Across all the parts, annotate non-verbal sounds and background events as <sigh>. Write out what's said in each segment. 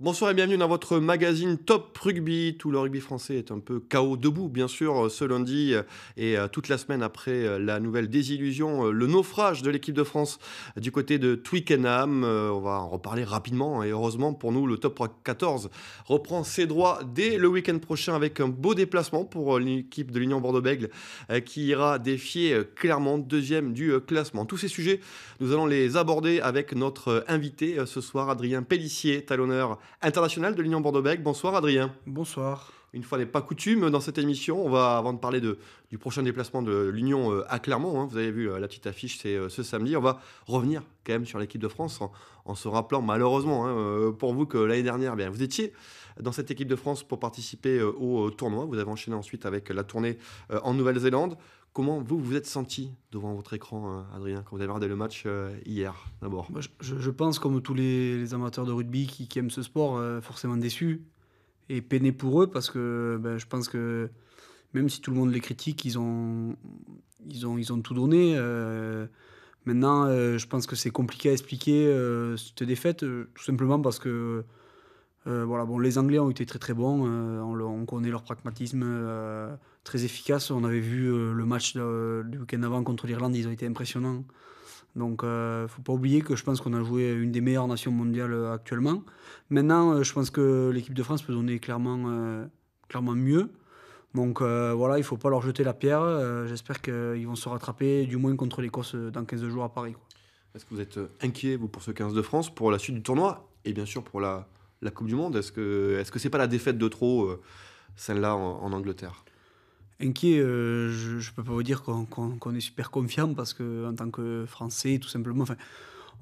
Bonsoir et bienvenue dans votre magazine Top Rugby. Tout le rugby français est un peu chaos debout, bien sûr, euh, ce lundi euh, et euh, toute la semaine après la nouvelle désillusion, le naufrage de l'équipe de France du côté de Twickenham. On va en reparler rapidement hein, et heureusement pour nous, le Top 14 reprend ses droits dès le week-end prochain avec un beau déplacement pour l'équipe de l'Union Bordeaux-Bègles qui ira défier clairement deuxième du classement. Tous ces sujets, nous allons les aborder avec notre invité ce soir, Adrien Pellissier, talonneur international de l'Union Bordeaux-Bègles. Bonsoir Adrien. Bonsoir. Une fois n'est pas coutume, dans cette émission, on va, avant de parler de, du prochain déplacement de l'Union euh, à Clermont, hein, vous avez vu euh, la petite affiche, c'est euh, ce samedi, on va revenir quand même sur l'équipe de France en, se rappelant malheureusement hein, pour vous que l'année dernière, eh bien, vous étiez dans cette équipe de France pour participer au tournoi. Vous avez enchaîné ensuite avec la tournée en Nouvelle-Zélande. Comment vous vous êtes senti devant votre écran, euh, Adrien, quand vous avez regardé le match euh, hier, d'abord je, pense, comme tous les, amateurs de rugby qui, aiment ce sport, euh, forcément déçu et peiné pour eux, parce que ben, je pense que même si tout le monde les critique, ils ont, ils ont, ils ont tout donné. maintenant, je pense que c'est compliqué à expliquer cette défaite, tout simplement parce que voilà, bon, les Anglais ont été très très bons, on, on, connaît leur pragmatisme très efficace, On avait vu euh, le match du week-end avant contre l'Irlande, ils ont été impressionnants. Donc, euh, faut pas oublier que je pense qu'on a joué une des meilleures nations mondiales euh, actuellement. Maintenant, je pense que l'équipe de France peut donner clairement, clairement mieux. Donc voilà, il faut pas leur jeter la pierre. J'espère qu'ils vont se rattraper, du moins contre l'Écosse dans 15 jours à Paris. Est-ce que vous êtes inquiet, vous, pour ce 15 de France, pour la suite du tournoi et bien sûr pour la, Coupe du Monde Est-ce que ce n'est pas la défaite de trop, celle-là, en Angleterre Inquiet, euh, je ne peux pas vous dire qu'on est super confiant parce qu'en tant que Français, tout simplement,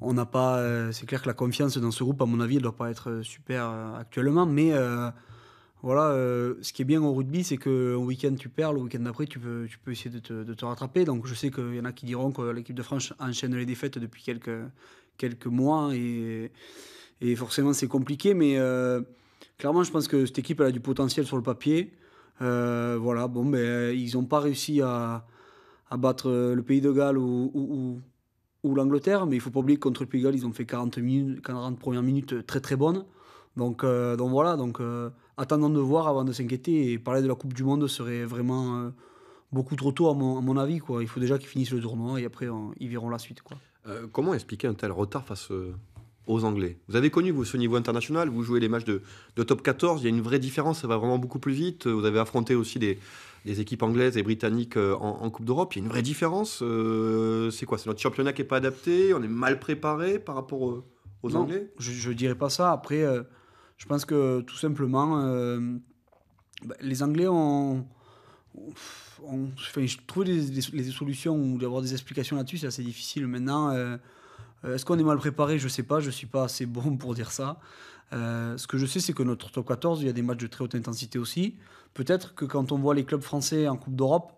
on n'a pas. Euh, c'est clair que la confiance dans ce groupe, à mon avis, ne doit pas être super euh, actuellement, mais voilà, ce qui est bien au rugby, c'est que week-end tu perds, le week-end d'après tu peux, essayer de te, rattraper. Donc je sais qu'il y en a qui diront que l'équipe de France enchaîne les défaites depuis quelques, mois et, forcément c'est compliqué. Mais clairement, je pense que cette équipe elle a du potentiel sur le papier. Euh, voilà, bon, mais ben, ils n'ont pas réussi à, battre euh, le pays de Galles ou, l'Angleterre, mais il ne faut pas oublier que contre le pays de Galles, ils ont fait 40, 40 premières minutes euh, très très bonnes. Donc, donc voilà, donc, attendons de voir avant de s'inquiéter. Et parler de la Coupe du Monde serait vraiment beaucoup trop tôt, à mon, avis. Quoi. Il faut déjà qu'ils finissent le tournoi et après, ils verront la suite. Quoi. comment expliquer un tel retard face aux Anglais. Vous avez connu, vous, ce niveau international, vous jouez les matchs de, de, top 14, il y a une vraie différence, ça va vraiment beaucoup plus vite. Vous avez affronté aussi des, des équipes anglaises et britanniques euh, en, Coupe d'Europe, il y a une vraie différence. Euh, c'est quoi C'est notre championnat qui n'est pas adapté, on est mal préparé par rapport aux, Anglais Je ne dirais pas ça. Après, euh, je pense que tout simplement, bah, les Anglais ont... ont trouve des, les solutions ou d'avoir des explications là-dessus, c'est assez difficile. Maintenant, euh, est-ce qu'on est mal préparé Je ne sais pas, je ne suis pas assez bon pour dire ça. Euh, ce que je sais, c'est que notre top 14, il y a des matchs de très haute intensité aussi. Peut-être que quand on voit les clubs français en Coupe d'Europe,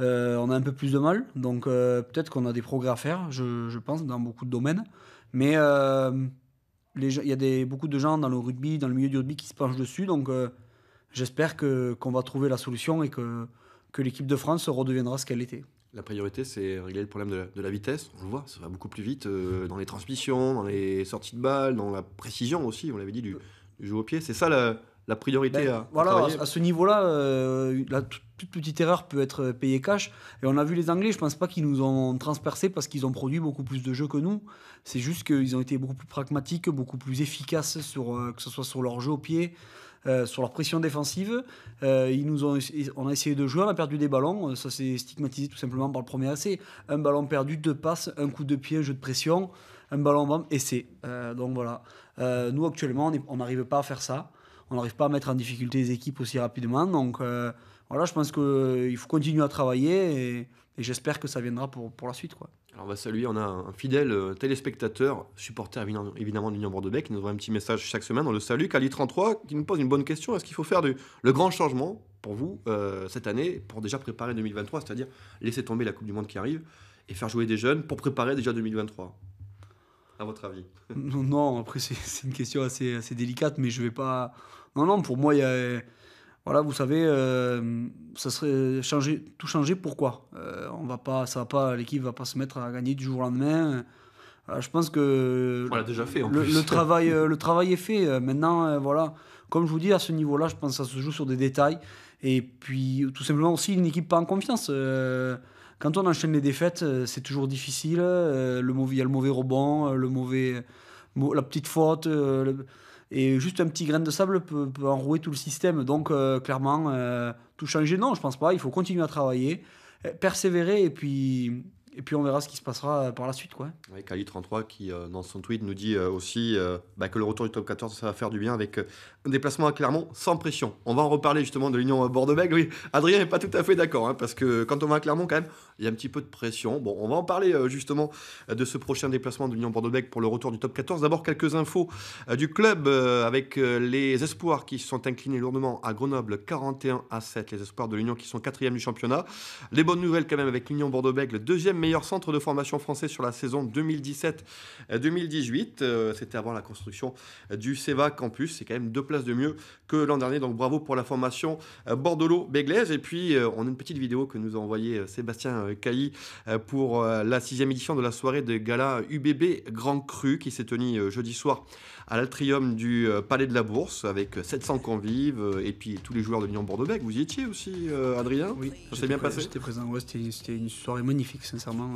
euh, on a un peu plus de mal. Donc peut-être qu'on a des progrès à faire, je, pense, dans beaucoup de domaines. Mais il y a beaucoup de gens dans le rugby, dans le milieu du rugby qui se penchent dessus. Donc j'espère qu'on va trouver la solution et que l'équipe de France redeviendra ce qu'elle était. La priorité, c'est régler le problème de la, vitesse. On le voit, ça va beaucoup plus vite euh, dans les transmissions, dans les sorties de balles, dans la précision aussi, on l'avait dit, du, jeu au pied. C'est ça la, priorité ben, Voilà, à, ce niveau-là, euh, la toute petite erreur peut être payée cash. Et on a vu les Anglais, je ne pense pas qu'ils nous ont transpercés parce qu'ils ont produit beaucoup plus de jeux que nous. C'est juste qu'ils ont été beaucoup plus pragmatiques, beaucoup plus efficaces, sur, euh, que ce soit sur leur jeu au pied, euh, sur leur pression défensive. Euh, ils nous ont, on a essayé de jouer, on a perdu des ballons. Euh, ça s'est stigmatisé tout simplement par le premier AC. Un ballon perdu, deux passes, un coup de pied, un jeu de pression, un ballon bam, et Euh, donc voilà. nous actuellement, on n'arrive pas à faire ça. On n'arrive pas à mettre en difficulté les équipes aussi rapidement. Donc voilà, je pense qu'il faut continuer à travailler et, et j'espère que ça viendra pour, pour la suite. quoi. Alors on va saluer, on a un fidèle euh, téléspectateur, supporter évidemment de l'Union Bordeaux-Bègles, qui nous envoie un petit message chaque semaine. On le salue, Cali33, qui nous pose une bonne question. Est-ce qu'il faut faire du, le grand changement pour vous euh, cette année, pour déjà préparer 2023, c'est-à-dire laisser tomber la Coupe du Monde qui arrive et faire jouer des jeunes pour préparer déjà 2023 à votre avis <laughs> Non, après c'est une question assez, assez délicate, mais je vais pas. Non, non, pour moi, il y a voilà, vous savez, euh, ça serait tout changer, pourquoi euh, On va pas, ça va pas, l'équipe va pas se mettre à gagner du jour au lendemain. je pense que déjà fait, le, travail, <laughs> euh, le travail est fait. Euh, maintenant, voilà, comme je vous dis, à ce niveau-là, je pense que ça se joue sur des détails. Et puis, tout simplement aussi, une équipe pas en confiance. quand on enchaîne les défaites, c'est toujours difficile. Il y a le mauvais rebond, le mauvais, la petite faute. Et juste un petit grain de sable peut, enrouer tout le système. Donc, euh, clairement, euh, tout changer, non, je pense pas. Il faut continuer à travailler, euh, persévérer, et puis, et puis on verra ce qui se passera par la suite. Oui, Kali33 qui, dans son tweet, nous dit aussi bah, que le retour du top 14, ça va faire du bien avec déplacement à Clermont sans pression. On va en reparler justement de l'Union Bordeaux-Bègles. Oui, Adrien n'est pas tout à fait d'accord, hein, parce que quand on va à Clermont, quand même, il y a un petit peu de pression. Bon, on va en parler euh, justement de ce prochain déplacement de l'Union Bordeaux-Bègles pour le retour du top 14. D'abord, quelques infos euh, du club euh, avec les espoirs qui se sont inclinés lourdement à Grenoble 41 à 7. Les espoirs de l'Union qui sont quatrième du championnat. Les bonnes nouvelles quand même avec l'Union bordeaux le deuxième meilleur centre de formation français sur la saison 2017-2018. C'était avant la construction du CEVA Campus. C'est quand même deux places de mieux que l'an dernier. Donc bravo pour la formation euh, Bordelot-Béglaise. Et puis euh, on a une petite vidéo que nous a envoyé euh, Sébastien Cailly pour la sixième édition de la soirée de gala UBB Grand Cru qui s'est tenue jeudi soir à l'altrium du Palais de la Bourse avec 700 convives et puis tous les joueurs de Lyon Bordeaux-Bègles. Vous y étiez aussi, Adrien Oui, ça s'est bien passé. J'étais présent, c'était une soirée magnifique, sincèrement.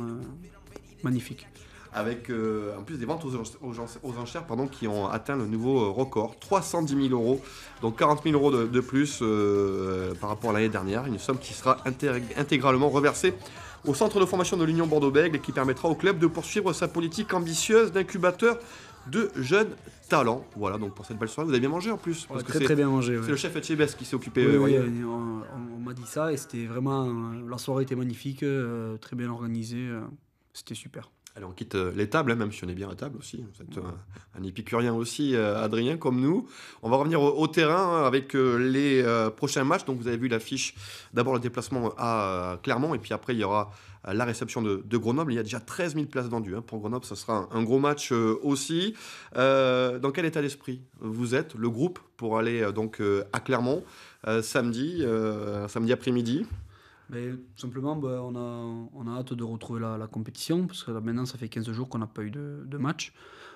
magnifique avec euh, en plus des ventes aux, enchères pardon, qui ont atteint le nouveau euh, record, 310 000 euros, donc 40 000 euros de, plus euh, par rapport à l'année dernière, une somme qui sera intégralement reversée au centre de formation de l'Union bordeaux bègle et qui permettra au club de poursuivre sa politique ambitieuse d'incubateur de jeunes talents. Voilà, donc pour cette belle soirée, vous avez bien mangé en plus. Parce très très bien mangé. C'est le chef Etchebest qui s'est occupé. Oui, on, m'a dit ça et c'était vraiment. La soirée était magnifique, très bien organisée, c'était super. Allez, on quitte euh, les tables, hein, même si on est bien à table aussi. Vous êtes euh, un, épicurien aussi, euh, Adrien, comme nous. On va revenir au, terrain hein, avec les prochains matchs. Donc, vous avez vu l'affiche. D'abord, le déplacement à Clermont, et puis après, il y aura la réception de, Grenoble. Il y a déjà 13 000 places vendues hein. pour Grenoble. Ce sera un, un gros match aussi. dans quel état d'esprit vous êtes, le groupe, pour aller donc à Clermont samedi, samedi après-midi tout simplement, bah, on, a, on a hâte de retrouver la, compétition, parce que maintenant, ça fait 15 jours qu'on n'a pas eu de, match.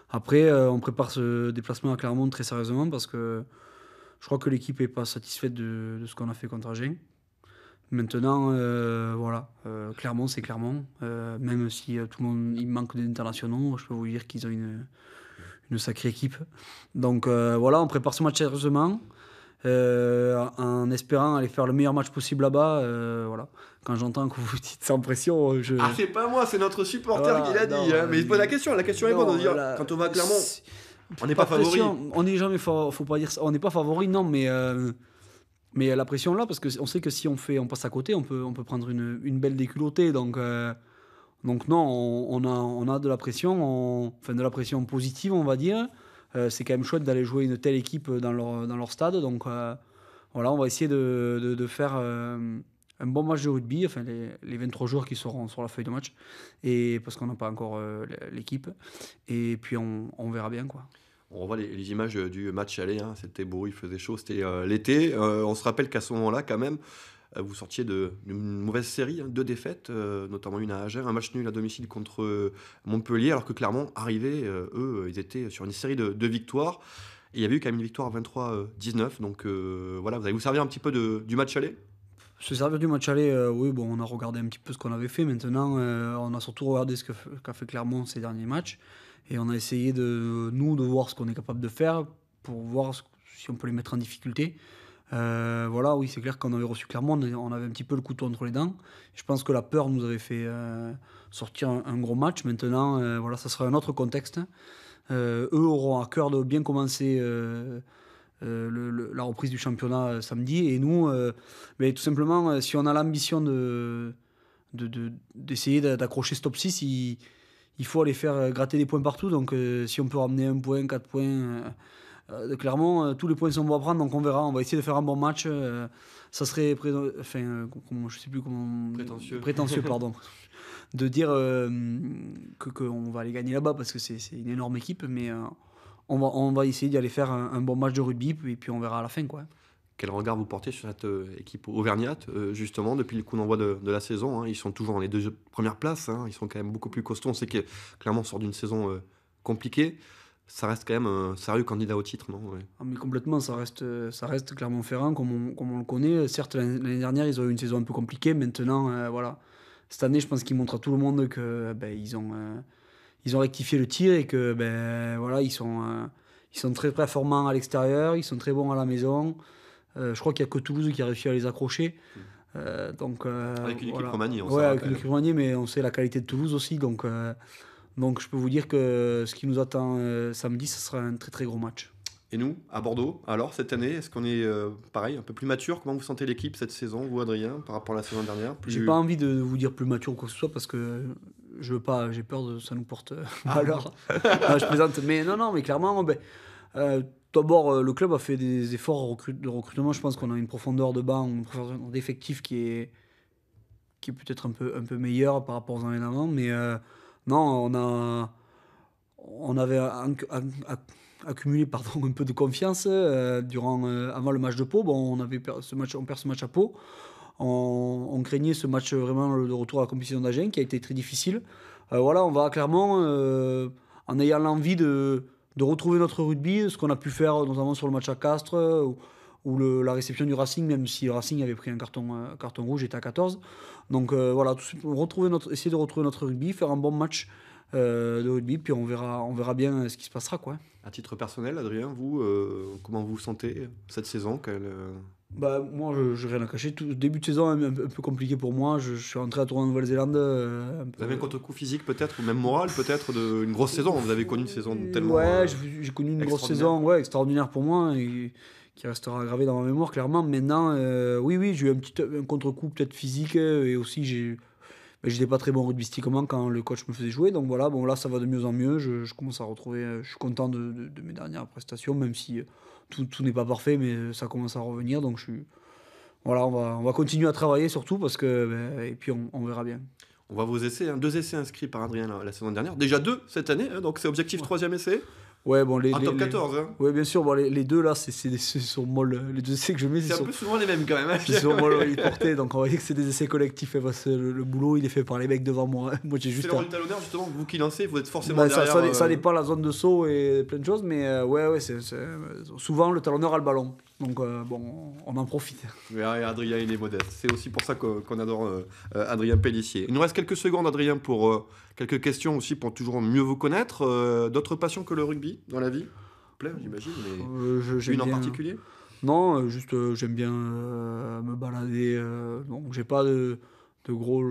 Après, euh, on prépare ce déplacement à Clermont très sérieusement, parce que je crois que l'équipe n'est pas satisfaite de, ce qu'on a fait contre Agen. Maintenant, euh, voilà, euh, Clermont, c'est Clermont. même si tout le monde, il manque d'internationaux, je peux vous dire qu'ils ont une, une sacrée équipe. Donc voilà, on prépare ce match sérieusement. Euh, en espérant aller faire le meilleur match possible là-bas. Euh, voilà. Quand j'entends que vous <laughs> dites sans pression, je... Ah, c'est pas moi, c'est notre supporter qui l'a dit. Hein. mais il pose la question, la question est bonne. Quand on va à Clermont, on n'est pas, favori. On n'est jamais faut pas dire On n'est pas favori, non, mais. Euh, mais la pression là, parce qu'on sait que si on fait, on passe à côté, on peut, on peut prendre une, belle déculottée. Donc, donc non, on, on, a, on a de la pression, enfin de la pression positive, on va dire. Euh, c'est quand même chouette d'aller jouer une telle équipe dans leur, stade. Donc euh, voilà, on va essayer de, faire euh, un bon match de rugby, enfin les, les, 23 jours qui seront sur la feuille de match, et parce qu'on n'a pas encore l'équipe. Et puis on, verra bien quoi. On revoit les, images du match aller, hein. c'était beau, il faisait chaud, c'était l'été. on se rappelle qu'à ce moment-là, quand même, euh, vous sortiez d'une mauvaise série, hein, de défaites, euh, notamment une à Agen, un match nul à domicile contre euh, Montpellier, alors que clairement, arrivés, eux, ils étaient sur une série de, victoires. Et il y avait eu quand même une victoire 23-19. Donc voilà, vous allez vous servir un petit peu du match aller se servir du match aller, oui, bon, on a regardé un petit peu ce qu'on avait fait. Maintenant, on a surtout regardé ce qu'a fait Clermont ces derniers matchs. Et on a essayé, de nous, de voir ce qu'on est capable de faire pour voir si on peut les mettre en difficulté. Euh, voilà, oui, c'est clair qu'on avait reçu Clermont, on avait un petit peu le couteau entre les dents. Je pense que la peur nous avait fait euh, sortir un, gros match. Maintenant, euh, voilà, ça sera un autre contexte. eux auront à cœur de bien commencer la reprise du championnat samedi. Et nous, mais tout simplement, si on a l'ambition d'essayer d'accrocher ce top 6, il, il, faut aller faire gratter des points partout. Donc si on peut ramener un point, quatre points euh, clairement, euh, tous les points sont bons à prendre, donc on verra. On va essayer de faire un bon match. Euh, ça serait, je sais plus comment, prétentieux, <laughs> pardon, de dire que qu'on va aller gagner là-bas parce que c'est une énorme équipe, mais on va essayer d'y aller faire un, bon match de rugby, et puis on verra à la fin, quoi. Quel regard vous portez sur cette équipe auvergnate, justement, depuis le coup d'envoi de, la saison hein? Ils sont toujours dans les deux premières places, hein. ils sont quand même beaucoup plus costauds. On sait que clairement sort d'une saison compliquée ça reste quand même un sérieux candidat au titre, non ah, mais Complètement, ça reste, ça reste Clermont-Ferrand comme on, le connaît. Certes, l'année dernière, ils ont eu une saison un peu compliquée. Maintenant, euh, voilà. Cette année, je pense qu'ils montrent à tout le monde que ben, ils, ont, euh, ils ont rectifié le tir et que ben, voilà, ils, sont, euh, ils sont très performants à l'extérieur, ils sont très bons à la maison. je crois qu'il n'y a que Toulouse qui a réussi à les accrocher. Hmm. donc, avec une équipe remaniée, on ouais, avec une équipe remaniée, mais on sait la qualité de Toulouse aussi. Donc. Donc je peux vous dire que ce qui nous attend euh, samedi, ce sera un très très gros match. Et nous, à Bordeaux, alors cette année, est-ce qu'on est, euh, pareil, un peu plus mature Comment vous sentez l'équipe cette saison, vous Adrien, par rapport à la saison dernière J'ai pas envie de vous dire plus mature ou quoi que ce soit parce que je veux pas, j'ai peur de ça nous porte euh, ah. Alors, je présente mais non, non, mais clairement, ben, d'abord, le club a fait des efforts de recrutement. Je pense qu'on a une profondeur de banc, une profondeur d'effectif qui est, qui est peut-être un peu, un peu meilleure par rapport aux années d'avant, mais. Non, on a, on avait accumulé pardon, <laughs> un peu de confiance euh, durant, euh, avant le match de Pau. Bon, on, avait ce match, on perd ce match à Pau. On, craignait ce match vraiment de retour à la compétition d'Agen qui a été très difficile. Euh, voilà, on va clairement, en ayant l'envie de, de, retrouver notre rugby, ce qu'on a pu faire notamment sur le match à Castres, ou la réception du Racing, même si le Racing avait pris un carton, euh, carton rouge, était à 14. Donc euh, voilà, notre, essayer de retrouver notre rugby, faire un bon match euh, de rugby, puis on verra, on verra bien ce qui se passera. Quoi. À titre personnel, Adrien, vous, comment vous vous sentez cette saison quelle, bah, Moi, je n'ai rien à cacher. Tout, début de saison, un, un, peu compliqué pour moi. Je, suis rentré à tournoi en Nouvelle-Zélande. vous avez un contre-coup physique peut-être, ou même moral peut-être, d'une grosse saison. Vous avez connu une saison tellement. Ouais, j'ai connu une grosse saison ouais, extraordinaire pour moi. Et qui restera gravé dans ma mémoire, clairement. Maintenant, euh, oui, oui, j'ai eu un petit contre-coup peut-être physique euh, et aussi j'ai. n'étais ben, J'étais pas très bon rugbystiquement quand le coach me faisait jouer, donc voilà, bon là ça va de mieux en mieux, je, commence à retrouver, euh, je suis content de, de, mes dernières prestations, même si tout, tout n'est pas parfait, mais ça commence à revenir, donc je suis... Voilà, on va, on va continuer à travailler surtout, parce que... Ben, et puis on, on verra bien. On va vos essais, hein. deux essais inscrits par Adrien la, saison dernière, déjà deux cette année, hein, donc c'est objectif troisième essai. Ouais, bon, les, en les, top 14, oui hein. bien sûr. les, deux là, c'est des sont Les deux essais que je mets, c'est un sont... peu souvent les mêmes quand même. ils sont <laughs> ils portaient donc on dire que c'est des essais collectifs. Hein, le, boulot, il est fait par les mecs devant moi. Hein. Moi, j'ai juste. C'est le talonneur justement. Vous qui lancez, vous êtes forcément bah, derrière. Ça, ça, euh... dépend la zone de saut et plein de choses, mais euh, ouais, ouais, c'est euh, souvent le talonneur a le ballon. Donc euh, bon, on en profite. Mais hein, Adrien, il est modeste. C'est aussi pour ça qu'on adore euh, euh, Adrien Pellissier. Il nous reste quelques secondes, Adrien, pour quelques questions aussi pour toujours mieux vous connaître. D'autres passions que le rugby dans la vie Plein, j'imagine, mais une en particulier Non, juste j'aime bien me balader. donc j'ai pas de de gros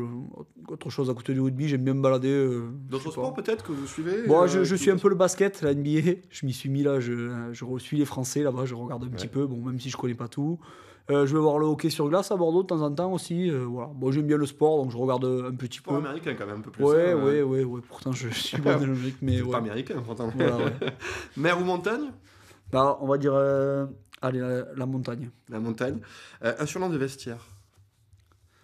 autre chose à côté du rugby j'aime bien me balader euh, d'autres sports peut-être que vous suivez Moi, je, euh, suis un peu le basket la NBA je m'y suis mis là je, suis les Français là-bas je regarde un petit peu bon même si je connais pas tout euh, je vais voir le hockey sur glace à Bordeaux de temps en temps aussi voilà bon j'aime bien le sport donc je regarde un petit peu peu américain quand même un peu plus ouais hein, ouais, pourtant je, suis pas <laughs> logique mais ouais. pas américain pourtant <laughs> mer ou montagne bah on va dire allez la, la, montagne la montagne un surnom de vestiaire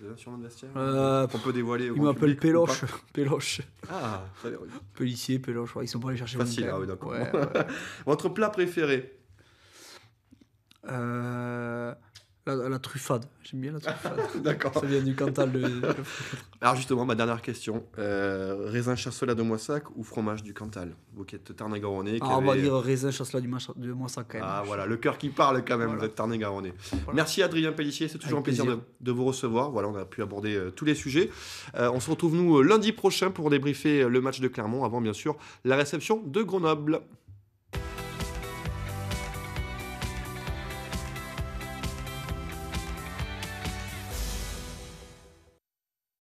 Déjà, sur notre vestiaire euh, Qu'on peut dévoiler. il m'appelle Péloche. <laughs> Péloche. Ah, ça Pellissier, Péloche, ouais, ils sont pas allés chercher Facile, ah oui, d'accord. Ouais, <laughs> ouais. Votre plat préféré euh... La, truffade, j'aime bien la truffade. <laughs> D'accord. Ça vient du Cantal. Alors justement, ma dernière question. Euh, raisin chasselas de Moissac ou fromage du Cantal Vous qui êtes tarn et On va dire raisin chasselas du, Moissac quand même. Ah voilà, le cœur qui parle quand même, vous êtes tarn et Merci Adrien Pellissier, c'est toujours un plaisir, De, vous recevoir. Voilà, on a pu aborder euh, tous les sujets. Euh, on se retrouve nous lundi prochain pour débriefer le match de Clermont avant bien sûr la réception de Grenoble.